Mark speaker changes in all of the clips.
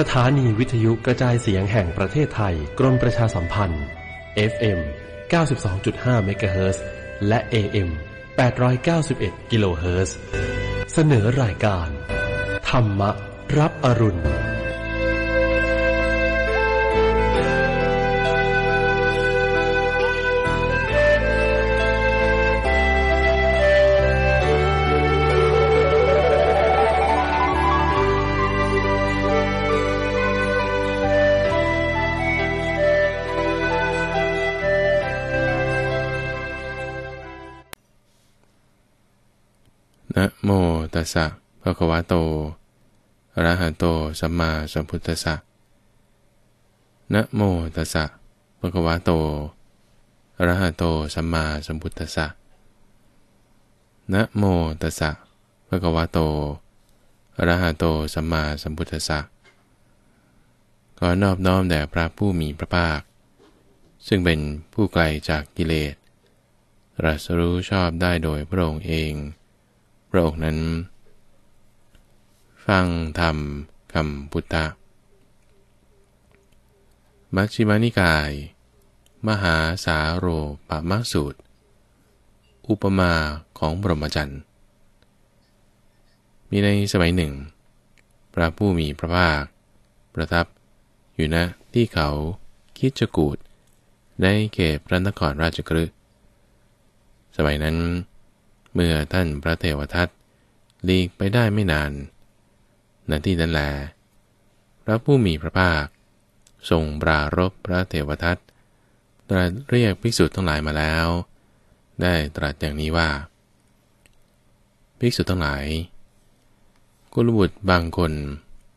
Speaker 1: สถานีวิทยุกระจายเสียงแห่งประเทศไทยกรมประชาสัมพันธ์ FM 92.5 MHz และ AM 891กิโลเฮิรตซ์เสนอรายการ ธรรมะ รับอรุณสสะภะคะวะโตอรหะโต สัมมาสัมพุทธัสสะนะโมตัสสะภะคะวะโตอรหะโตสัมมาสัมพุทธัสสะนะโมตัสสะภะคะวะโตอรหะโต สัมมาสัมพุทธัสสะขอนอบน้อมแด่พระผู้มีพระภาค ซึ่งเป็นผู้ไกลจากกิเลสรัสรู้ชอบได้โดยพระองค์เอง พระองค์นั้นฟังธรรมคำพุทธะมัชฌิมานิกาย มหาสาโรปมะสูตร อุปมาของบรมจันทร์ มีในสมัยหนึ่ง พระผู้มีพระภาค ประทับอยู่ณนะที่เขาคิดจกูดในเขตพระนครราชกฤชสมัยนั้น เมื่อท่านพระเทวทัตลีกไปได้ไม่นานณที่นั้นแลพระผู้มีพระภาคทรงปรารบพระเทวทัตตรัสเรียกภิกษุทั้งหลายมาแล้ว ได้ตรัสอย่างนี้ว่า ภิกษุทั้งหลาย กุลบุตรบางคน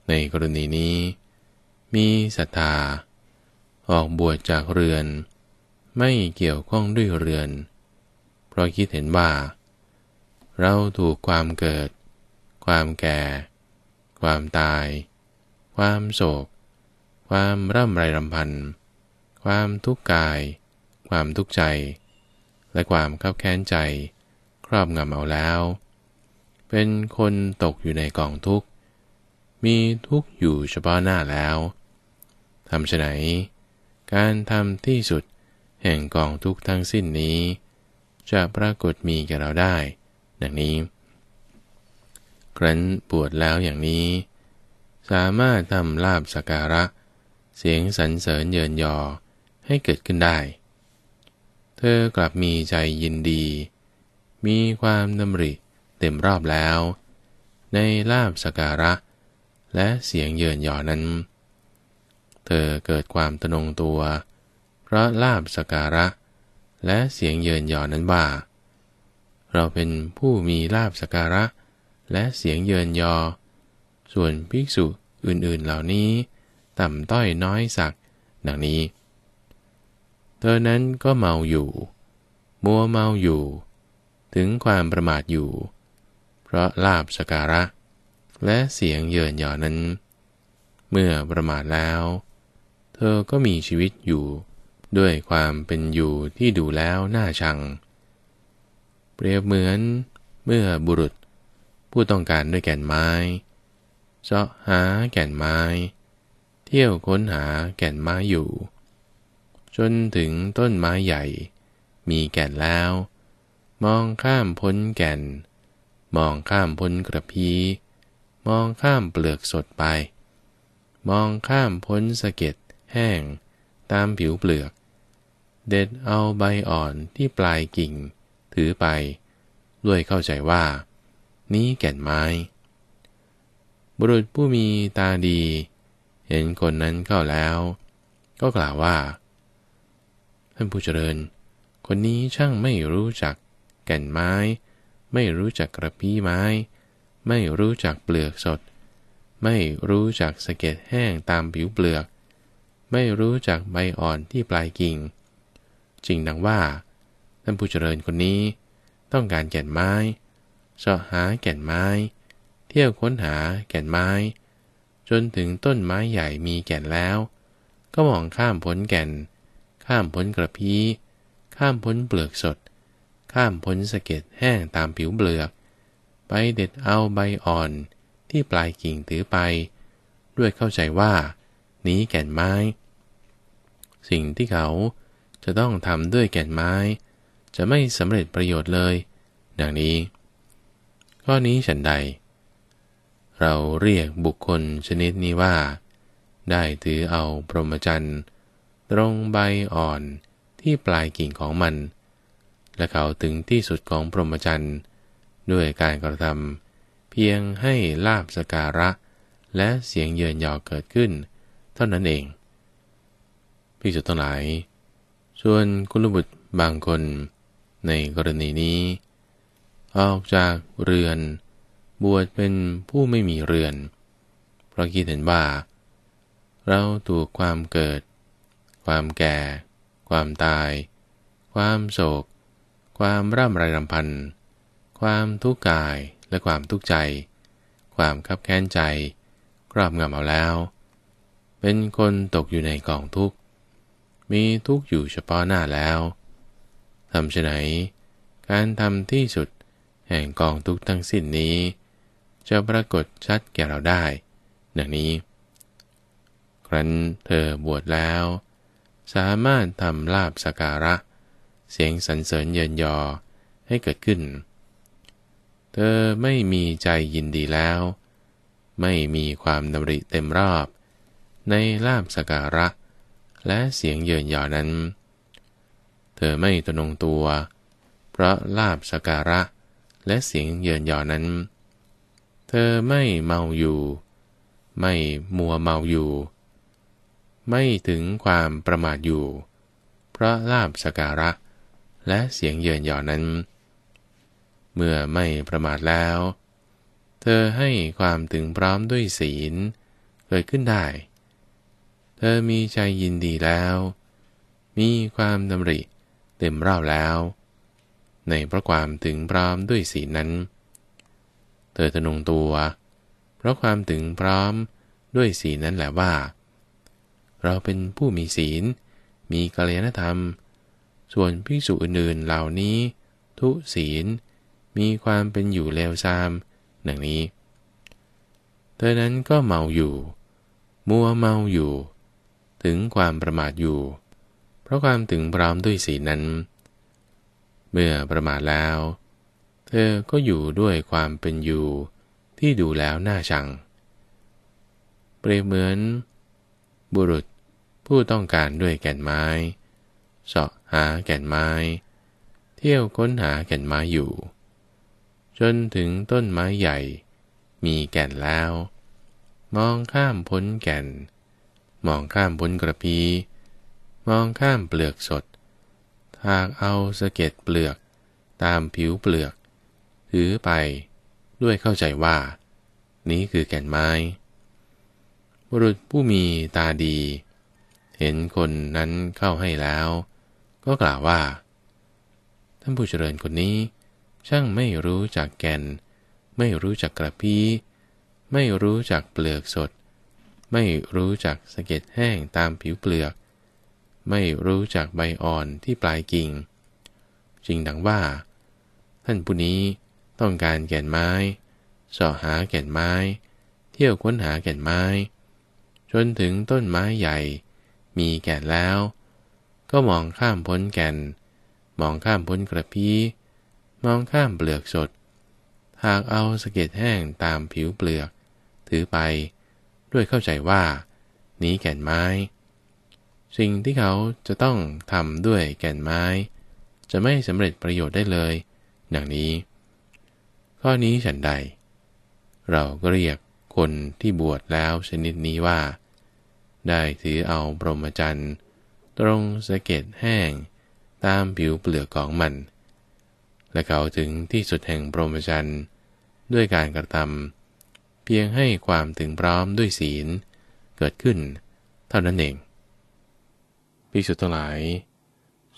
Speaker 1: ในกรณีนี้ มีศรัทธา ออกบวชจากเรือน ไม่เกี่ยวข้องด้วยเรือน เพราะคิดเห็นว่า เราถูกความเกิด ความแก่ความตาย ความโศก ความร่ำไรรำพัน ความทุกข์กาย ความทุกข์ใจ และความขับแค้นใจ ครอบงำเอาแล้ว เป็นคนตกอยู่ในกองทุกข์มีทุกข์อยู่เฉพาะหน้าแล้ว ทำไฉนการทำที่สุดแห่งกองทุกทั้งสิ้นนี้ จะปรากฏมีแก่เราได้ ดังนี้ครั้นปวดแล้วอย่างนี้ สามารถทำลาบสการะ เสียงสรรเสริญเยินยอให้เกิดขึ้นได้ เธอกลับมีใจยินดี มีความำริเต็มรอบแล้ว ในลาบสการะ และเสียงเยินยอนั้น เธอเกิดความตนงตัว เพราะลาบสการะ และเสียงเยินยอนั้นว่า เราเป็นผู้มีลาบสการะเและเสียงเยินยอ ส่วนภิกษุอื่นๆเหล่านี้ ต่ำต้อยน้อยสัก ดังนี้ เธอนั้นก็เมาอยู่ มัวเมาอยู่ ถึงความประมาทอยู่ เพราะลาบสการะ และเสียงเยินยอนั้น เมื่อประมาทแล้ว เธอก็มีชีวิตอยู่ด้วยความเป็นอยู่ที่ดูแล้วน่าชัง เปรียบเหมือนเมื่อบุรุษผู้ต้องการด้วยแก่นไม้เสาะหาแก่นไม้ เที่ยวค้นหาแก่นไม้อยู่ จนถึงต้นไม้ใหญ่ มีแก่นแล้ว มองข้ามพ้นแก่น มองข้ามพ้นกระพีมองข้ามเปลือกสดไป มองข้ามพ้นสะเก็ดแห้ง ตามผิวเปลือก เด็ดเอาใบอ่อนที่ปลายกิ่ง ถือไป ด้วยเข้าใจว่านี้แก่นไม้ บุรุษผู้มีตาดี เห็นคนนั้นเข้าแล้ว ก็กล่าวว่า ท่านผู้เจริญคนนี้ช่างไม่รู้จักแก่นไม้ ไม่รู้จักกระพี้ไม้ ไม่รู้จักเปลือกสด ไม่รู้จักสะเก็ดแห้งตามผิวเปลือก ไม่รู้จักใบอ่อนที่ปลายกิ่ง จริงดังว่า ท่านผู้เจริญคนนี้ต้องการแก่นไม้เสาะหาแก่นไม้ เที่ยวค้นหาแก่นไม้ จนถึงต้นไม้ใหญ่มีแก่นแล้ว ก็มองข้ามพ้นแก่น ข้ามพ้นกระพี้ ข้ามพ้นเปลือกสด ข้ามพ้นสะเก็ดแห้งตามผิวเปลือก ไปเด็ดเอาใบอ่อน ที่ปลายกิ่งถือไป ด้วยเข้าใจว่า นี้แก่นไม้ สิ่งที่เขาจะต้องทำด้วยแก่นไม้ จะไม่สำเร็จประโยชน์เลย ดังนี้้อนี้ฉันใด เราเรียกบุคคลชนิดนี้ว่า ได้ถือเอาพรหมจรรย์ตรงใบอ่อนที่ปลายกิ่งของมัน และเขาถึงที่สุดของพรหมจรรย์ด้วยการกระทำเพียงให้ลาบสการะและเสียงเยินยอเกิดขึ้นเท่านั้นเอง พิจุตทั้งหลาย ส่วนคุณบุตรบางคนในกรณีนี้ออกจากเรือนบวชเป็นผู้ไม่มีเรือน เพราะคิดเห็นว่าเราถูกความเกิด ความแก่ ความตาย ความโศก ความร่ำไรรำพันความทุกข์กายและความทุกข์ใจ ความขับแค้นใจ ครอบงำเอาแล้ว เป็นคนตกอยู่ในกองทุกข์ มีทุกข์อยู่เฉพาะหน้าแล้วทำเช่นไหน การทำที่สุดแห่งกองทุกทั้งสิ้นนี้ จะปรากฏชัดแก่เราได้ ดังนี้ ครั้นเธอบวชแล้ว สามารถทำลาบสการะ เสียงสรรเสริญเยินยอ ให้เกิดขึ้น เธอไม่มีใจยินดีแล้ว ไม่มีความดำริเต็มรอบ ในลาบสการะ และเสียงเยินยอนั้น เธอไม่ตนงตัว เพราะลาบสการะและเสียงเยินยอนั้น เธอไม่เมาอยู่ ไม่มัวเมาอยู่ ไม่ถึงความประมาทอยู่เพราะลาบสการะและเสียงเยินยอนั้น เมื่อไม่ประมาทแล้ว เธอให้ความถึงพร้อมด้วยศีลเกิดขึ้นได้ เธอมีใจยินดีแล้ว มีความดำริเต็มรอบแล้วในพระความถึงพร้อมด้วยสีนั้น เธอทนงตัว เพราะความถึงพร้อมด้วยสีนั้นแหละว่า เราเป็นผู้มีศีล มีกัลยาณธรรม ส่วนภิกษุอื่นๆเหล่านี้ ทุศีล มีความเป็นอยู่เลวทรามนังนี้ เธอนั้นก็เมาอยู่ มัวเมาอยู่ ถึงความประมาทอยู่ เพราะความถึงพร้อมด้วยสีนั้นเเมื่อประมาทแล้ว เธอก็อยู่ด้วยความเป็นอยู่ที่ดูแล้วน่าชัง เปรียบเหมือน บุรุษผู้ต้องการด้วยแก่นไม้เสาะหาแก่นไม้ เที่ยวค้นหาแก่นไม้อยู่ จนถึงต้นไม้ใหญ่ มีแก่นแล้ว มองข้ามพ้นแก่น มองข้ามพ้นกระพี มองข้ามเปลือกสดหากเอาสะเก็ดเปลือกตามผิวเปลือกถือไปด้วยเข้าใจว่า นี้คือแก่นไม้ บุรุษผู้มีตาดี เห็นคนนั้นเข้าให้แล้วก็กล่าวว่าท่านผู้เจริญคนนี้ ช่างไม่รู้จักแก่น ไม่รู้จักกระพี้ไม่รู้จักเปลือกสด ไม่รู้จักสะเก็ดแห้งตามผิวเปลือกไม่รู้จักใบอ่อนที่ปลายกิ่ง จริงดังว่า ท่านผู้นี้ต้องการแก่นไม้สาะหาแก่นไม้ เที่ยวค้นหาแก่นไม้ จนถึงต้นไม้ใหญ่ มีแก่นแล้ว ก็มองข้ามพ้นแก่น มองข้ามพ้นกระพี้มองข้ามเปลือกสด หากเอาสะเก็ดแห้งตามผิวเปลือก ถือไปด้วยเข้าใจว่า นี้แก่นไม้สิ่งที่เขาจะต้องทำด้วยแก่นไม้ จะไม่สำเร็จประโยชน์ได้เลย อย่างนี้ ข้อนี้ฉันใด เราก็เรียกคนที่บวชแล้วชนิดนี้ว่า ได้ถือเอาปรมจันทร์ตรงสะเก็ดแห้ง ตามผิวเปลือกของมัน และเขาถึงที่สุดแห่งปรมจันทร์ด้วยการกระทำเพียงให้ความถึงพร้อมด้วยศีลเกิดขึ้นเท่านั้นเองภิกษุทั้งหลาย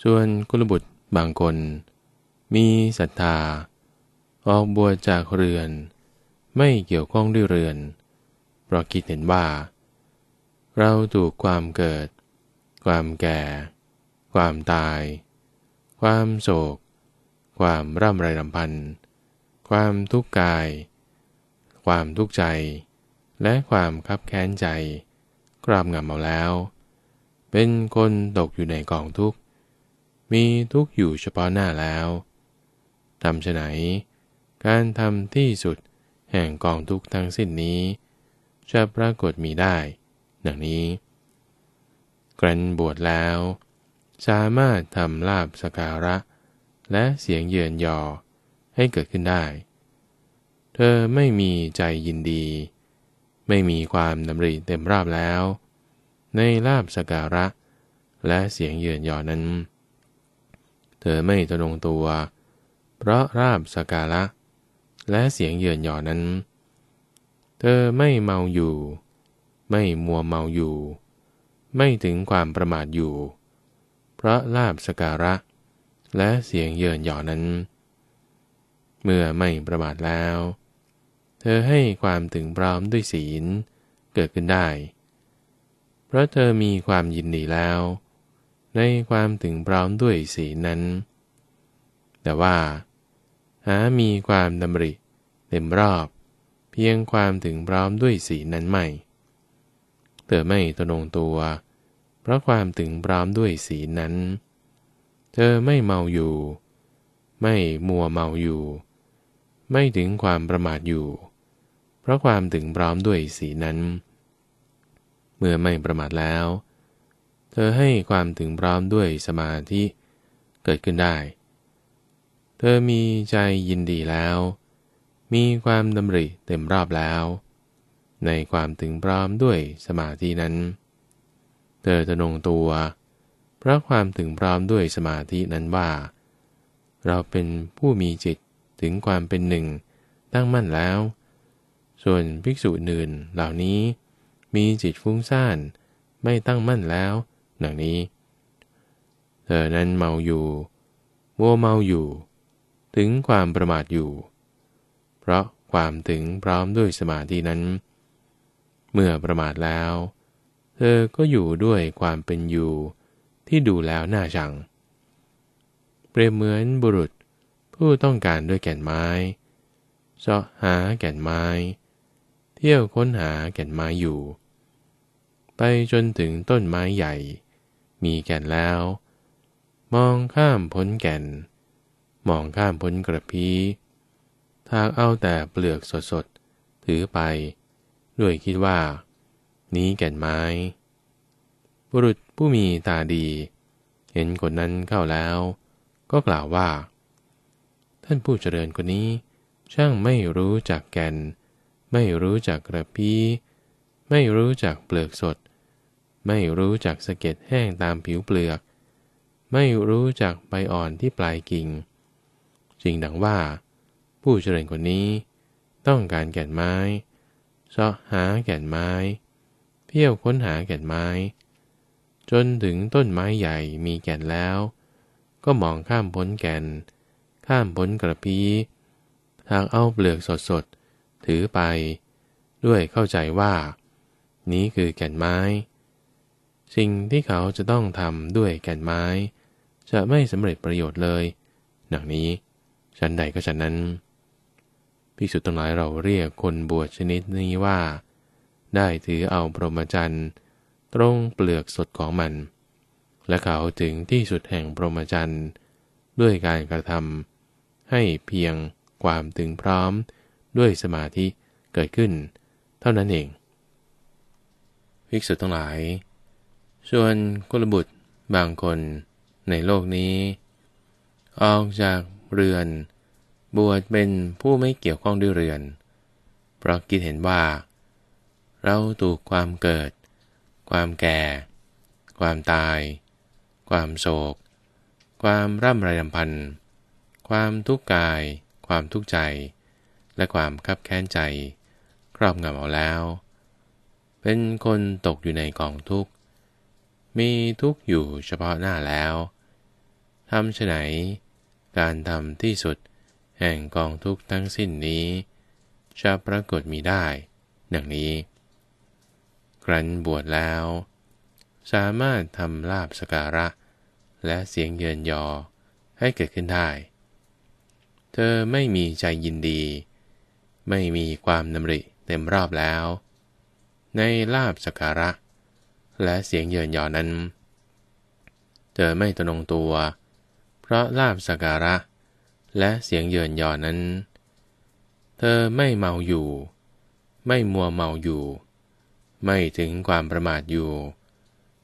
Speaker 1: ส่วนกุลบุตรบางคน มีศรัทธา ออกบวชจากเรือน ไม่เกี่ยวข้องด้วยเรือน เพราะคิดเห็นว่า เราถูกความเกิด ความแก่ ความตาย ความโศก ความร่ำไรลำพันธ์ความทุกข์กาย ความทุกข์ใจ และความคับแค้นใจกราบงำเอาแล้วเป็นคนตกอยู่ในกองทุกข์ มีทุกข์อยู่เฉพาะหน้าแล้ว ทำไฉนการทำที่สุดแห่งกองทุกข์ทั้งสิ้นนี้ จะปรากฏมีได้ ดังนี้ กรันบวชแล้ว สามารถทำลาบสการะ และเสียงเยือนยอให้เกิดขึ้นได้ เธอไม่มีใจยินดี ไม่มีความดำริเต็มราบแล้วในลาบสการะ และเสียงเยือนยอนั้น เธอไม่ทะนงตัว เพราะลาบสการะและเสียงเยือนยอนั้น เธอไม่เมาอยู่ ไม่มัวเมาอยู่ ไม่ถึงความประมาทอยู่ เพราะลาบสการะ และเสียงเยือนยอนั้น เมื่อไม่ประมาทแล้ว เธอให้ความถึงพร้อมด้วยศีลเกิดขึ้นได้เพราะเธอมีความยินดีแล้ว ในความถึงพร้อมด้วยสีนั้น แต่ว่า หามีความดำริเต็มรอบ เพียงความถึงพร้อมด้วยสีนั้นไม่เธอไม่ตนงตัว เพราะความถึงพร้อมด้วยสีนั้น เธอไม่เมาอยู่ ไม่มัวเมาอยู่ ไม่ถึงความประมาทอยู่ เพราะความถึงพร้อมด้วยสีนั้นเเมื่อไม่ประมาทแล้ว เธอให้ความถึงพร้อมด้วยสมาธิ เกิดขึ้นได้ เธอมีใจยินดีแล้ว มีความดำริ เต็มรอบแล้ว ในความถึงพร้อมด้วยสมาธินั้น เธอจะนงตัว เพราะความถึงพร้อมด้วยสมาธินั้นว่า เราเป็นผู้มีจิตถึงความเป็นหนึ่งตั้งมั่นแล้ว ส่วนภิกษุอื่นเหล่านี้มีจิตฟุ้งซ่านไม่ตั้งมั่นแล้วหนังนี้ เธอนั้นเมาอยู่วัวเมาอยู่ ถึงความประมาทอยู่ เพราะความถึงพร้อมด้วยสมาธินั้น เมื่อประมาทแล้ว เธอก็อยู่ด้วยความเป็นอยู่ที่ดูแล้วน่าชัง เปรียบเหมือนบุรุษผู้ต้องการด้วยแก่นไม้ เสาะหาแก่นไม้ เที่ยวค้นหาแก่นไม้อยู่ไปจนถึงต้นไม้ใหญ่ มีแก่นแล้ว มองข้ามพ้นแก่น มองข้ามพ้นกระพี้ทากเอาแต่เปลือกสดๆถือไป ด้วยคิดว่า นี้แก่นไม้ บุรุษผู้มีตาดี เห็นคนนั้นเข้าแล้ว ก็กล่าวว่า ท่านผู้เจริญคนนี้ ช่างไม่รู้จักแก่น ไม่รู้จักกระพี้ ไม่รู้จักเปลือกสดไม่รู้จักสะเก็ดแห้งตามผิวเปลือก ไม่รู้จัก ใบอ่อนที่ปลายกิ่ง จริงดังว่า ผู้เจริญคนนี้ต้องการแก่นไม้เสาะหาแก่นไม้เที่ยวค้นหาแก่นไม้ จนถึงต้นไม้ใหญ่มีแก่นแล้ว ก็มองข้ามพ้นแก่น ข้ามพ้นกระพี้ทางเอาเปลือกสดๆถือไป ด้วยเข้าใจว่า นี้คือแก่นไม้สิ่งที่เขาจะต้องทำด้วยแก่นไม้ จะไม่สำเร็จประโยชน์เลย หนังนี้ฉันใดก็ฉันนั้น พิสุทธ์ตรงหลายเราเรียกคนบวชชนิดนี้ว่า ได้ถือเอาพรหมจรรย์ตรงเปลือกสดของมัน และเขาถึงที่สุดแห่งพรหมจรรย์ด้วยการกระทำให้เพียงความถึงพร้อมด้วยสมาธิเกิดขึ้น เท่านั้นเองภิกษุทั้งหลายส่วนกุลบุตรบางคนในโลกนี้ ออกจากเรือน บวชเป็นผู้ไม่เกี่ยวข้องด้วยเรือน เพราะคิดเห็นว่า เราถูกความเกิด ความแก่ ความตาย ความโศก ความร่ำไรลำพันธ์ความทุกข์กาย ความทุกข์ใจ และความคับแค้นใจ ครอบงำเอาแล้ว เป็นคนตกอยู่ในกองทุกข์มีทุกข์อยู่เฉพาะหน้าแล้วทำฉไหน การทำที่สุดแห่งกองทุกข์ทั้งสิ้นนี้ จะปรากฏมีได้ดังนี้ครั้นบวชแล้ว สามารถทำลาบสการะ และเสียงเยินยอให้เกิดขึ้นได้เธอไม่มีใจยินดี ไม่มีความนำริเต็มรอบแล้ว ในลาบสการะเและเสียงเยินยอนั้น เธอไม่ตนงตัว เพราะลาบสการะ และเสียงเยินยอนั้น เธอไม่เมาอยู่ ไม่มัวเมาอยู่ ไม่ถึงความประมาทอยู่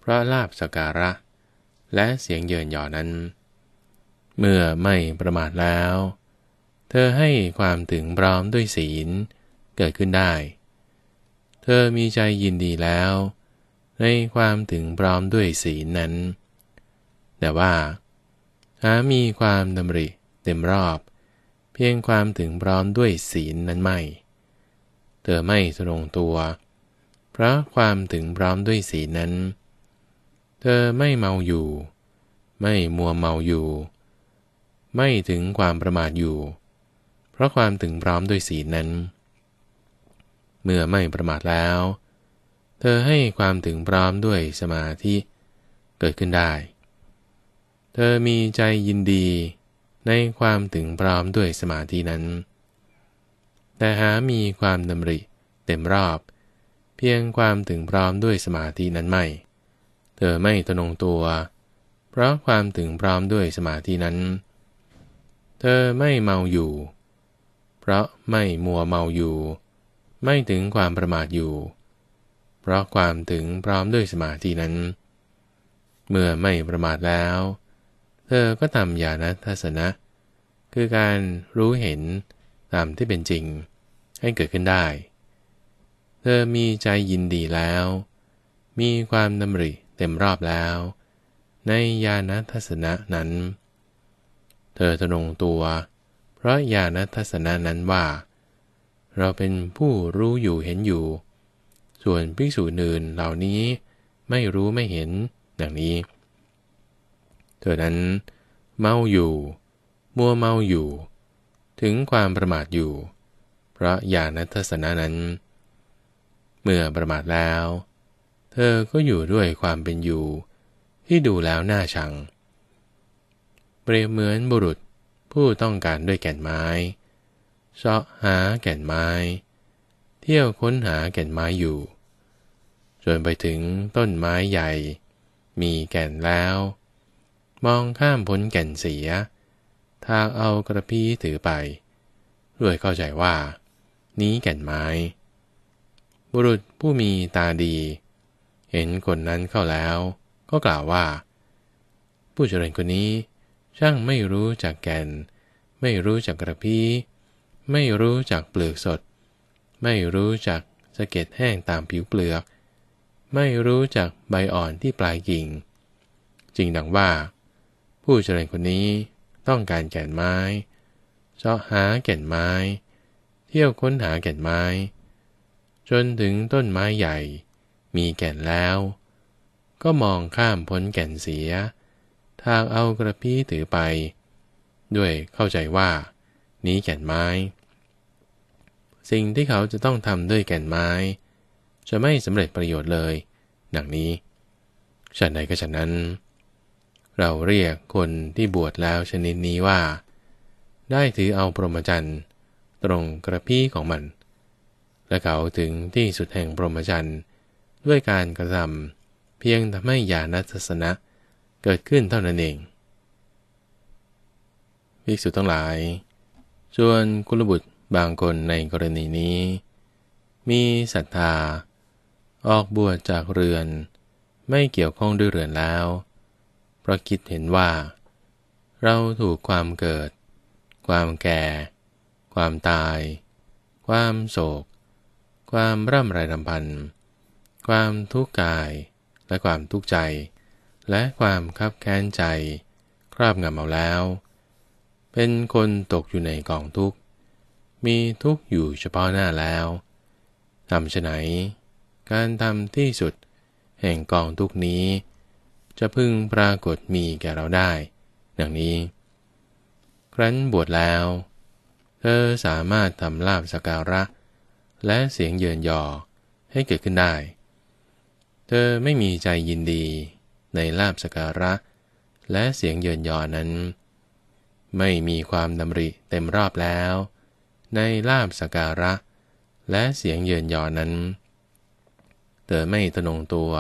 Speaker 1: เพราะลาบสการะและเสียงเยินยอนั้น เมื่อไม่ประมาทแล้ว เธอให้ความถึงพร้อมด้วยศีลเกิดขึ้นได้ เธอมีใจยินดีแล้วในความถึงพร้อมด้วยศีลนั้น แต่ว่า หามีความดำริเต็มรอบ เพียงความถึงพร้อมด้วยศีลนั้นไม่ เธอไม่ตรงตัว เพราะความถึงพร้อมด้วยศีลนั้น เธอไม่เมาอยู่ ไม่มัวเมาอยู่ ไม่ถึงความประมาทอยู่ เพราะความถึงพร้อมด้วยศีลนั้น เมื่อไม่ประมาทแล้วเธอให้ความถึงพร้อมด้วยสมาธิ เกิดขึ้นได้ เธอมีใจยินดีในความถึงพร้อมด้วยสมาธินั้น แต่หามีความดำริเต็มรอบ เพียงความถึงพร้อมด้วยสมาธินั้นไม่ เธอไม่ทนงตัว เพราะความถึงพร้อมด้วยสมาธินั้น เธอไม่เมาอยู่ เพราะไม่มัวเมาอยู่ ไม่ถึงความประมาทอยู่เพราะความถึงพร้อมด้วยสมาธินั้น เมื่อไม่ประมาทแล้ว เธอก็ทำญาณทัศนะ คือการรู้เห็นตามที่เป็นจริงให้เกิดขึ้นได้ เธอมีใจยินดีแล้ว มีความดำริเต็มรอบแล้ว ในญาณทัศนะนั้น เธอทนงตัว เพราะญาณทัศนะนั้นว่า เราเป็นผู้รู้อยู่เห็นอยู่ส่วนภิกษุอื่นเหล่านี้ไม่รู้ไม่เห็นดังนี้เธอนั้นเมาอยู่ มัวเมาอยู่ ถึงความประมาทอยู่พระญาณทัศนานั้น เมื่อประมาทแล้ว เธอก็อยู่ด้วยความเป็นอยู่ที่ดูแล้วน่าชัง เปรียบเหมือนบุรุษผู้ต้องการด้วยแก่นไม้ เสาะหาแก่นไม้ เที่ยวค้นหาแก่นไม้อยู่จนไปถึงต้นไม้ใหญ่ มีแก่นแล้ว มองข้ามพ้นแก่นเสีย ทางเอากระพี้ถือไป ด้วยเข้าใจว่า นี้แก่นไม้ บุรุษผู้มีตาดี เห็นคนนั้นเข้าแล้ว ก็กล่าวว่า ผู้เจริญคนนี้ ช่างไม่รู้จักแก่น ไม่รู้จักกระพี้ ไม่รู้จักเปลือกสด ไม่รู้จักสะเก็ดแห้งตามผิวเปลือกไม่รู้จัก ใบอ่อนที่ปลายกิ่ง จริงดังว่า ผู้เจริญคนนี้ต้องการแก่นไม้เจาะหาแก่นไม้ เที่ยวค้นหาแก่นไม้ จนถึงต้นไม้ใหญ่ มีแก่นแล้ว ก็มองข้ามพ้นแก่นเสีย ทางเอากระพี้ถือไป ด้วยเข้าใจว่า นี้แก่นไม้ สิ่งที่เขาจะต้องทำด้วยแก่นไม้จะไม่สำเร็จประโยชน์เลย ดังนี้ ฉันใดก็ฉะนั้น เราเรียกคนที่บวชแล้วชนิดนี้ว่า ได้ถือเอาพรหมจรรย์ตรงกระพี้ของมัน และเขาถึงที่สุดแห่งพรหมจรรย์ด้วยการกระทำเพียงทำให้ญาณทัศนะเกิดขึ้นเท่านั้นเองภิกษุทั้งหลาย ส่วนกุลบุตรบางคนในกรณีนี้ มีศรัทธาออกบวชจากเรือน ไม่เกี่ยวข้องด้วยเรือนแล้วเพราะคิดเห็นว่า เราถูกความเกิด ความแก่ ความตาย ความโศก ความร่ำไรรำพันความทุกข์กายและความทุกข์ใจ และความคับแค้นใจคราบงำเอาแล้ว เป็นคนตกอยู่ในกองทุกข์ มีทุกข์อยู่เฉพาะหน้าแล้วทำไฉนการทำที่สุดแห่งกองทุกนี้ จะพึงปรากฏมีแก่เราได้ ดังนี้ ครั้นบวชแล้ว เธอสามารถทำลาบสการะ และเสียงเยินยอ ให้เกิดขึ้นได้ เธอไม่มีใจยินดีในลาบสการะ และเสียงเยินยอนั้น ไม่มีความดำริเต็มรอบแล้ว ในลาบสการะ และเสียงเยินยอนั้นเธอไม่ทนงตัว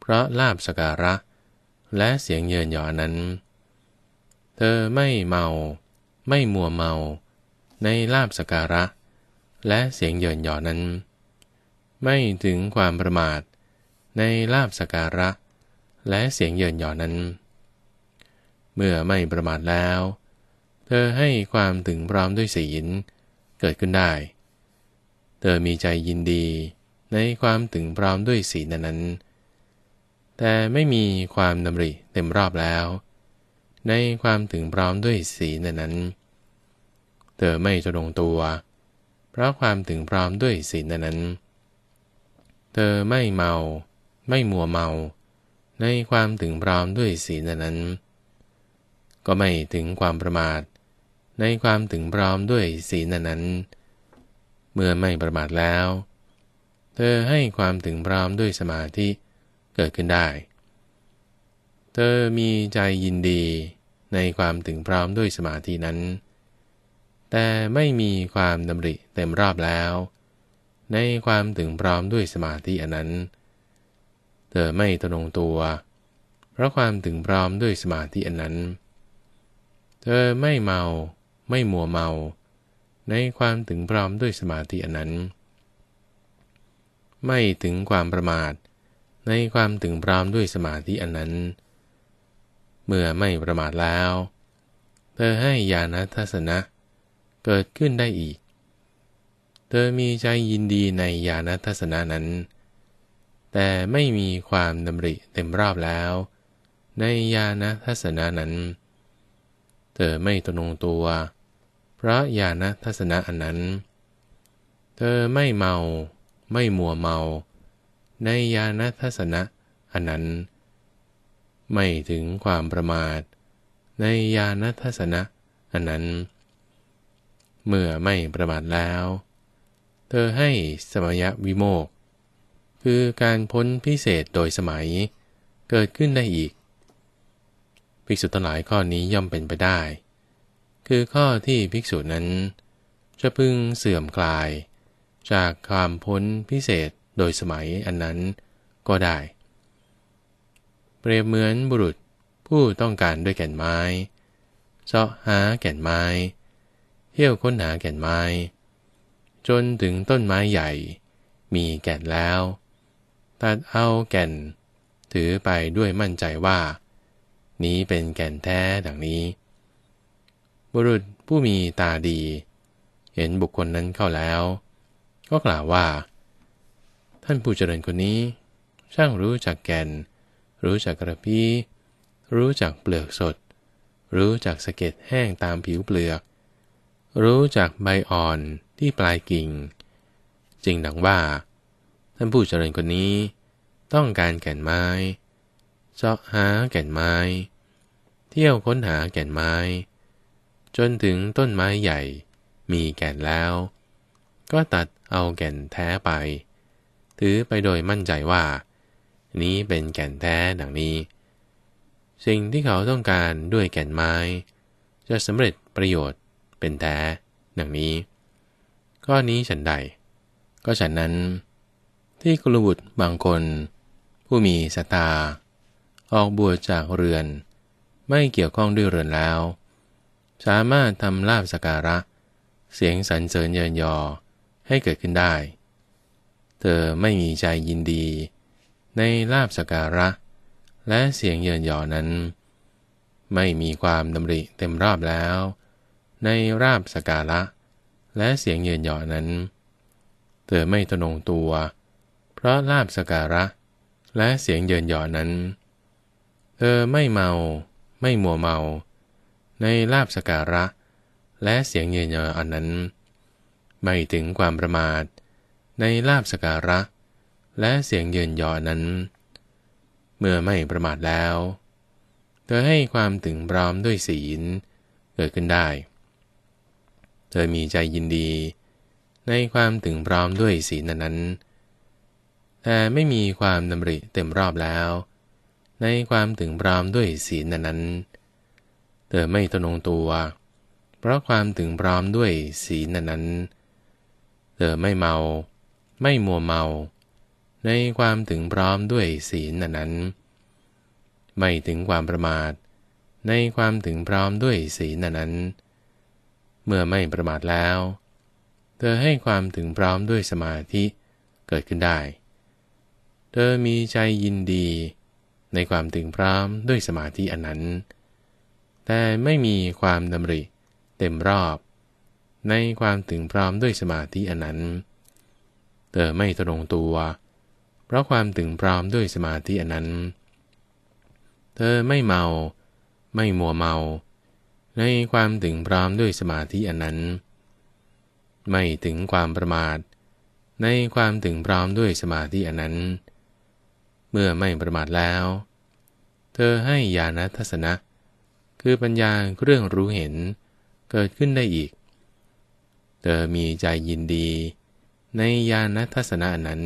Speaker 1: เพราะลาบสการะและเสียงเยินยอนั้น เธอไม่เมาไม่มัวเมาในลาบสการะ และเสียงเยินยอนั้น ไม่ถึงความประมาทในลาบสการะและเสียงเยินยอนั้น เมื่อไม่ประมาทแล้ว เธอให้ความถึงพร้อมด้วยศีลเกิดขึ้นได้ เธอมีใจยินดีในความถึงพร้อมด้วยสีนั้นนั้นแต่ไม่มีความดำริเต็มรอบแล้ว ในความถึงพร้อมด้วยสีนั้นนั้น เธอไม่จะลงตัว เพราะความถึงพร้อมด้วยสีนั้นนั้น เธอไม่เมา ไม่มัวเมา ในความถึงพร้อมด้วยสีนั้นนั้น ก็ไม่ถึงความประมาท ในความถึงพร้อมด้วยสีนั้นนั้น เมื่อไม่ประมาทแล้วเธอให้ความถึงพร้อมด้วยสมาธิเกิดขึ้นได้ เธอมีใจยินดีในความถึงพร้อมด้วยสมาธินั้น แต่ไม่มีความดำริเต็มรอบแล้ว ในความถึงพร้อมด้วยสมาธิอันนั้น เธอไม่ตรงตัว เพราะความถึงพร้อมด้วยสมาธิอันนั้น เธอไม่เมาไม่มัวเมา ในความถึงพร้อมด้วยสมาธิอันนั้นเไม่ถึงความประมาทในความถึงพร้อมด้วยสมาธิอันนั้น เมื่อไม่ประมาทแล้ว เธอให้ญาณทัศนะเกิดขึ้นได้อีก เธอมีใจยินดีในญาณทัศนะนั้น แต่ไม่มีความดำริเต็มรอบแล้ว ในญาณทัศนะนั้น เธอไม่ตนงตัวเพราะญาณทัศนะอันนั้น เธอไม่เมาไม่มัวเมา ในญาณทัศนะอันนั้น ไม่ถึงความประมาทในญาณทัศนะอันนั้น เมื่อไม่ประมาทแล้ว เธอให้สมยวิโมกคือการพ้นพิเศษโดยสมัย เกิดขึ้นได้อีกภิกษุทั้งหลายข้อนี้ย่อมเป็นไปได้ คือข้อที่ภิกษุนั้นจะพึงเสื่อมคลายจากความพ้นพิเศษโดยสมัยอันนั้นก็ได้ เปรียบเหมือนบุรุษผู้ต้องการด้วยแก่นไม้เสาะหาแก่นไม้เที่ยวค้นหาแก่นไม้ จนถึงต้นไม้ใหญ่ มีแก่นแล้ว ตัดเอาแก่นถือไปด้วยมั่นใจว่า นี้เป็นแก่นแท้ดังนี้ บุรุษผู้มีตาดี เห็นบุคคลนั้นเข้าแล้วก็กล่าวว่า ท่านผู้ เจริญคนนี้ ช่างรู้จักแก่น รู้จักกระพี้รู้จักเปลือกสด รู้จักสะเก็ดแห้งตามผิวเปลือก รู้จักใบอ่อนที่ปลายกิ่ง จริงดังว่า ท่านผู้ เจริญคนนี้ ต้องการแก่นไม้เจาะหาแก่นไม้ เที่ยวค้นหาแก่นไม้ จนถึงต้นไม้ใหญ่มีแก่นแล้ว ก็ตัดเอาแก่นแท้ไปถือไปโดยมั่นใจว่า นี้เป็นแก่นแท้ดังนี้ สิ่งที่เขาต้องการด้วยแก่นไม้ จะสำเร็จประโยชน์เป็นแท้ ดังนี้ก้อนี้ฉันใด ก็ฉันนั้นที่กุลบุตรบางคน ผู้มีสตาออกบวชจากเรือนไม่เกี่ยวข้องด้วยเรือนแล้ว สามารถทำลาบสการะ เสียงสรรเสริญเยินยอให้เกิดขึ้นได้ เธอไม่มีใจยินดี ในลาบสการะ และเสียงเยินยอนั้น ไม่มีความดำริเต็มรอบแล้ว ในราบสการะ และเสียงเยินยอนั้น เธอไม่ตนงตัว เพราะลาบสการะและเสียงเยินยอนั้น เธอไม่เมาไม่มัวเมา ในลาบสการะ และเสียงเยินยออนนั้นไม่ถึงความประมาทในลาบสการะ และเสียงเยินยอนั้น เมื่อไม่ประมาทแล้ว เธอให้ความถึงพร้อมด้วยศีล เกิดขึ้นได้ เธอมีใจยินดี ในความถึงพร้อมด้วยศีลนั้นแต่ไม่มีความดำริเต็มรอบแล้ว ในความถึงพร้อมด้วยศีลนั้นเธอไม่ตนงตัว เพราะความถึงพร้อมด้วยศีลนั้นเธอไม่เมา ไม่มัวเมา ในความถึงพร้อมด้วยศีลนั้น ไม่ถึงความประมาท ในความถึงพร้อมด้วยศีลนั้น เมื่อไม่ประมาทแล้ว เธอให้ความถึงพร้อมด้วยสมาธิเกิดขึ้นได้ เธอมีใจยินดี ในความถึงพร้อมด้วยสมาธิอันนั้น แต่ไม่มีความดำริเต็มรอบในความถึงพร้อมด้วยสมาธิอันนั้น เธอไม่ตรงตัว เพราะความถึงพร้อมด้วยสมาธิอันนั้น เธอไม่เมา ไม่มัวเมา ในความถึงพร้อมด้วยสมาธิอันนั้น ไม่ถึงความประมาท ในความถึงพร้อมด้วยสมาธิอันนั้น เมื่อไม่ประมาทแล้ว เธอให้ญาณทัศนะ คือปัญญาเครื่องรู้เห็น เกิดขึ้นได้อีกเธอมีใจยินดีในญาณทัศนะนั้น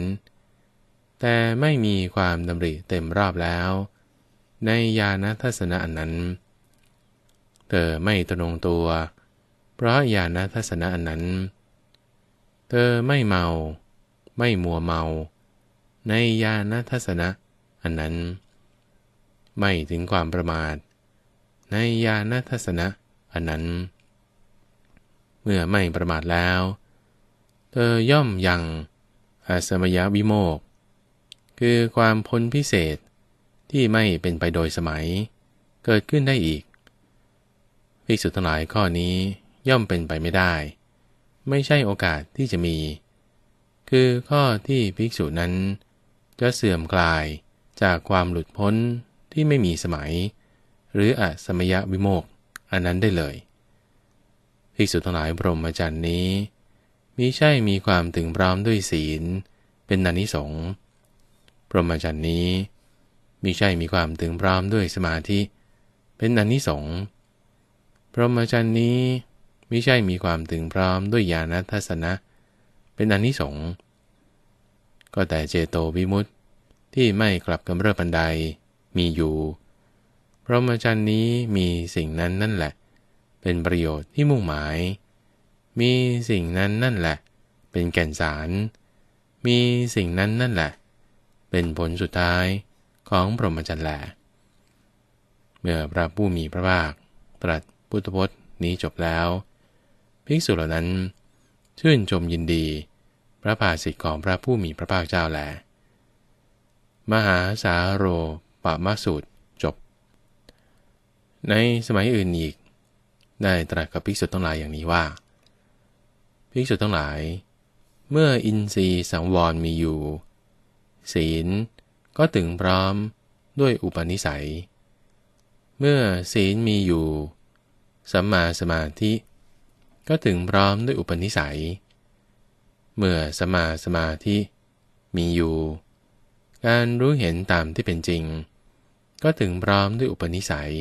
Speaker 1: แต่ไม่มีความดำริเต็มรอบแล้ว ในญาณทัศนะนั้น เธอไม่ตรงตัว เพราะญาณทัศนะนั้น เธอไม่เมา ไม่มัวเมา ในญาณทัศนะอันนั้น ไม่ถึงความประมาท ในญาณทัศนะอันนั้นเมื่อไม่ประมาทแล้ว เธอย่อมยังอาสมยวิโมกคือความพ้นพิเศษที่ไม่เป็นไปโดยสมัย เกิดขึ้นได้อีกภิกษุทั้งหลายข้อนี้ย่อมเป็นไปไม่ได้ ไม่ใช่โอกาสที่จะมี คือข้อที่ภิกษุนั้นจะเสื่อมคลายจากความหลุดพ้นที่ไม่มีสมัย หรืออสมยวิโมกอันนั้นได้เลยภิกษุทั้งหลายพรหมจรรย์นี้ มิใช่มีความถึงพร้อมด้วยศีล เป็นอนิสงส์พรหมจรรย์นี้ มิใช่มีความถึงพร้อมด้วยสมาธิ เป็นอนิสงส์พรหมจรรย์นี้ มิใช่มีความถึงพร้อมด้วยญาณทัศนะ เป็นอนิสงส์ก็แต่เจโตวิมุตติที่ไม่กลับกาเริบบันไดมีอยู่ พรหมจรรย์นี้มีสิ่งนั้นนั่นแหละเป็นประโยชน์ที่มุ่งหมาย มีสิ่งนั้นนั่นแหละ เป็นแก่นสาร มีสิ่งนั้นนั่นแหละ เป็นผลสุดท้ายของพรหมจรรย์แหละ เมื่อพระผู้มี พระภาคตรัสพุทธพจน์นี้จบแล้ว ภิกษุเหล่านั้นชื่น ชมยินดี พระภาสิทธิของพระผู้มีพระภาค เจ้าแหลมหาสาโรปะมะสูตรจบ ในสมัยอื่นอีกได้ตรัสกับภิกษุทั้งหลายอย่างนี้ว่าภิกษุทั้งหลาย เมื่ออินทรีย์สังวรมีอยู่ ศีลก็ถึงพร้อมด้วยอุปนิสัย เมื่อศีลมีอยู่สัมมาสมาธิ ก็ถึงพร้อมด้วยอุปนิสัย เมื่อสัมมาสมาธิ มีอยู่ การรู้เห็นตามที่เป็นจริง ก็ถึงพร้อมด้วยอุปนิสัย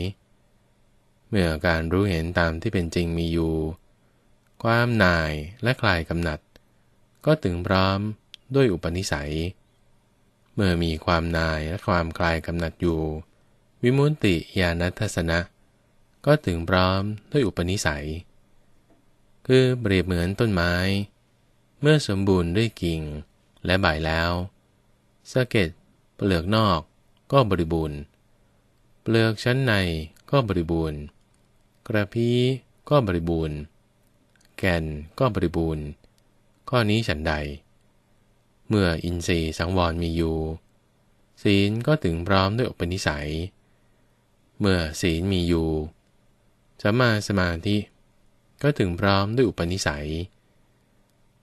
Speaker 1: เมื่อการรู้เห็นตามที่เป็นจริงมีอยู่ ความหน่ายและคลายกำหนัด ก็ถึงพร้อมด้วยอุปนิสัย เมื่อมีความนายและความคลายกำหนัดอยู่ วิมุตติญาณทัศนะ ก็ถึงพร้อมด้วยอุปนิสัย คือ เปรียบเหมือนต้นไม้ เมื่อสมบูรณ์ด้วยกิ่งและใบแล้วสะเก็ดเปลือกนอกก็บริบูรณ์ เปลือกชั้นในก็บริบูรณ์กระพี้ก็บริบูรณ์ แก่นก็บริบูรณ์ ข้อนี้ฉันใด เมื่ออินทรีย์สังวรมีอยู่ ศีลก็ถึงพร้อมด้วยอุปนิสัย เมื่อศีลมีอยู่สัมมาสมาธิ ก็ถึงพร้อมด้วยอุปนิสัย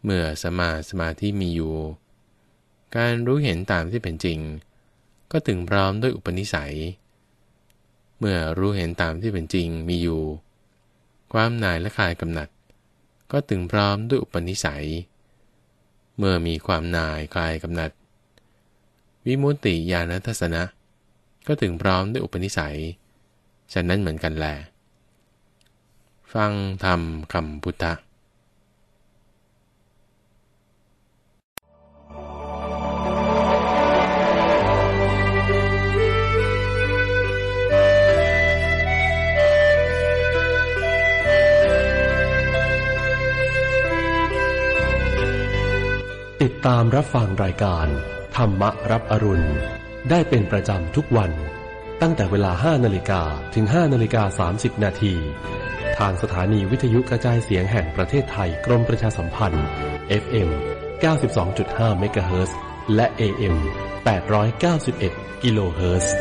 Speaker 1: เมื่อสมาสมาธิมีอยู่ การรู้เห็นตามที่เป็นจริง ก็ถึงพร้อมด้วยอุปนิสัยมื่อรู้เห็นตามที่เป็นจริงมีอยู่ ความหน่ายและคลายกำหนัดก็ถึงพร้อมด้วยอุปนิสัย เมื่อมีความหน่ายคลายกำหนัดวิมุตติญาณทัศนะ ก็ถึงพร้อมด้วยอุปนิสัยฉะนั้นเหมือนกันแหละฟังธรรมคำพุทธะติดตามรับฟังรายการ ธรรมรับอรุณ ได้เป็นประจำทุกวัน ตั้งแต่เวลา 5นาฬิกาถึง 5นาฬิกา30นาทีทางสถานีวิทยุกระจายเสียงแห่งประเทศไทยกรมประชาสัมพันธ์ FM 92.5 MHz และ AM 891กิโลเฮิร์